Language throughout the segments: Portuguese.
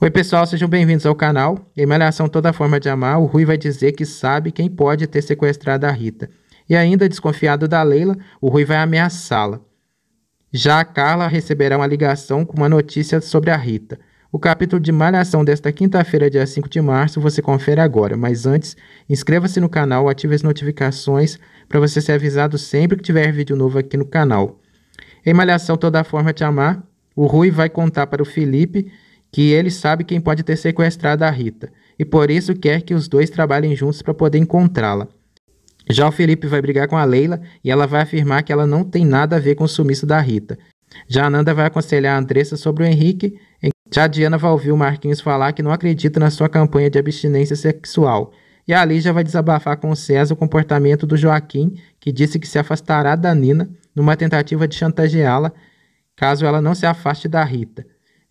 Oi, pessoal, sejam bem-vindos ao canal. Em Malhação Toda Forma de Amar, o Rui vai dizer que sabe quem pode ter sequestrado a Rita. E ainda, desconfiado da Leila, o Rui vai ameaçá-la. Já a Carla receberá uma ligação com uma notícia sobre a Rita. O capítulo de Malhação desta quinta-feira, dia 5 de março, você confere agora. Mas antes, inscreva-se no canal, ative as notificações para você ser avisado sempre que tiver vídeo novo aqui no canal. Em Malhação Toda Forma de Amar, o Rui vai contar para o Felipe que ele sabe quem pode ter sequestrado a Rita e por isso quer que os dois trabalhem juntos para poder encontrá-la. Já o Felipe vai brigar com a Leila e ela vai afirmar que ela não tem nada a ver com o sumiço da Rita. Já a Nanda vai aconselhar a Andressa sobre o Henrique, já a Diana vai ouvir o Marquinhos falar que não acredita na sua campanha de abstinência sexual. E a Lígia vai desabafar com o César o comportamento do Joaquim, que disse que se afastará da Nina numa tentativa de chantageá-la caso ela não se afaste da Rita.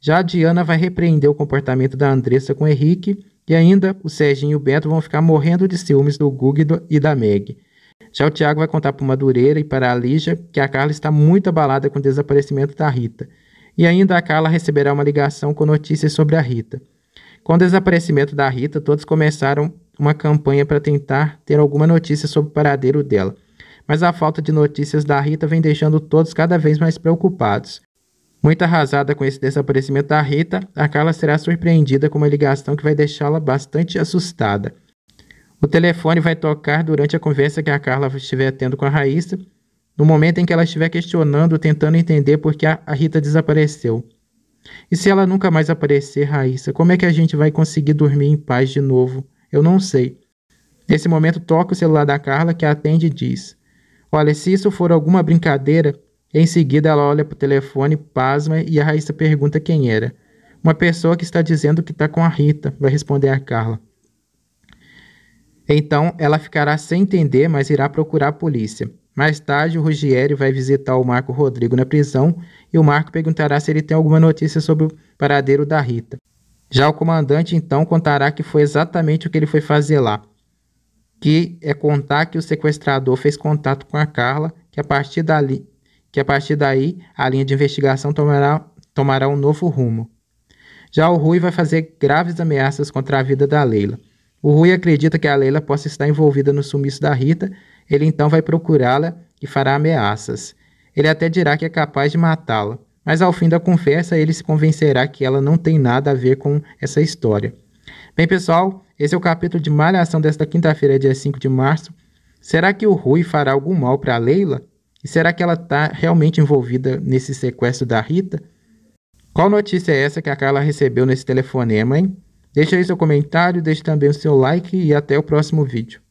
Já a Diana vai repreender o comportamento da Andressa com o Henrique e ainda o Serginho e o Bento vão ficar morrendo de ciúmes do Gug e da Meg. Já o Tiago vai contar para o Madureira e para a Lígia que a Carla está muito abalada com o desaparecimento da Rita. E ainda a Carla receberá uma ligação com notícias sobre a Rita. Com o desaparecimento da Rita, todos começaram uma campanha para tentar ter alguma notícia sobre o paradeiro dela. Mas a falta de notícias da Rita vem deixando todos cada vez mais preocupados. Muito arrasada com esse desaparecimento da Rita, a Carla será surpreendida com uma ligação que vai deixá-la bastante assustada. O telefone vai tocar durante a conversa que a Carla estiver tendo com a Raíssa, no momento em que ela estiver questionando, tentando entender por que a, a Rita desapareceu. E se ela nunca mais aparecer, Raíssa, como é que a gente vai conseguir dormir em paz de novo? Eu não sei. Nesse momento, toca o celular da Carla, que atende e diz: Olha, se isso for alguma brincadeira, em seguida, ela olha para o telefone, pasma e a Raíssa pergunta quem era. Uma pessoa que está dizendo que está com a Rita, vai responder a Carla. Então, ela ficará sem entender, mas irá procurar a polícia. Mais tarde, o Ruggieri vai visitar o Marco Rodrigo na prisão e o Marco perguntará se ele tem alguma notícia sobre o paradeiro da Rita. Já o comandante então contará que foi exatamente o que ele foi fazer lá, que é contar que o sequestrador fez contato com a Carla, que a partir dali que a partir daí a linha de investigação tomará, tomará um novo rumo. Já o Rui vai fazer graves ameaças contra a vida da Leila. O Rui acredita que a Leila possa estar envolvida no sumiço da Rita, ele então vai procurá-la e fará ameaças. Ele até dirá que é capaz de matá-la, mas ao fim da conversa ele se convencerá que ela não tem nada a ver com essa história. Bem, pessoal, esse é o capítulo de Malhação desta quinta-feira, dia 5 de março. Será que o Rui fará algum mal para a Leila? E será que ela está realmente envolvida nesse sequestro da Rita? Qual notícia é essa que a Carla recebeu nesse telefonema, hein? Deixa aí seu comentário, deixe também o seu like e até o próximo vídeo.